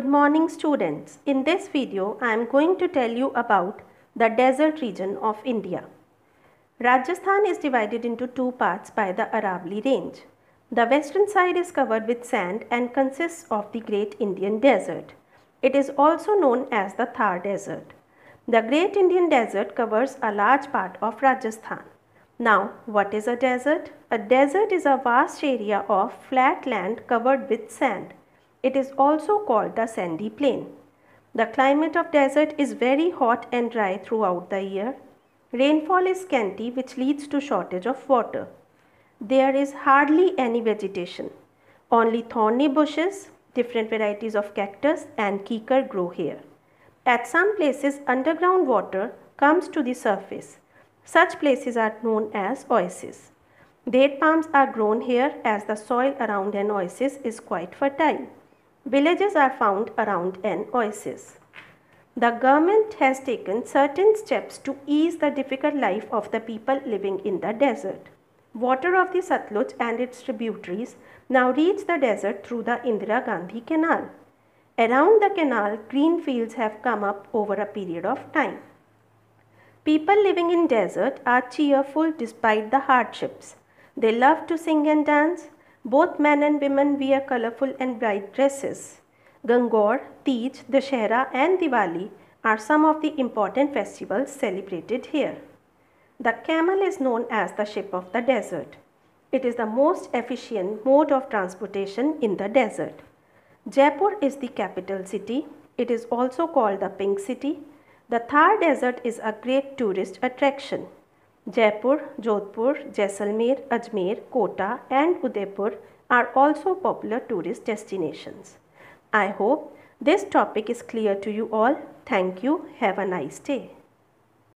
Good morning students. In this video, I am going to tell you about the desert region of India. Rajasthan is divided into two parts by the Aravalli range. The western side is covered with sand and consists of the Great Indian Desert. It is also known as the Thar Desert. The Great Indian Desert covers a large part of Rajasthan. Now, what is a desert? A desert is a vast area of flat land covered with sand. It is also called the sandy plain. The climate of desert is very hot and dry throughout the year. Rainfall is scanty which leads to shortage of water. There is hardly any vegetation. Only thorny bushes, different varieties of cactus and kikar grow here. At some places underground water comes to the surface. Such places are known as oases. Date palms are grown here as the soil around an oasis is quite fertile. Villages are found around an oasis. The government has taken certain steps to ease the difficult life of the people living in the desert. Water of the Satluj and its tributaries now reach the desert through the Indira Gandhi Canal. Around the canal, green fields have come up over a period of time. People living in desert are cheerful despite the hardships. They love to sing and dance. Both men and women wear colorful and bright dresses. Gangaur, Tej, Dashera and Diwali are some of the important festivals celebrated here. The camel is known as the ship of the desert. It is the most efficient mode of transportation in the desert. Jaipur is the capital city. It is also called the Pink City. The Thar Desert is a great tourist attraction. Jaipur, Jodhpur, Jaisalmer, Ajmer, Kota and Udaipur are also popular tourist destinations. I hope this topic is clear to you all. Thank you. Have a nice day.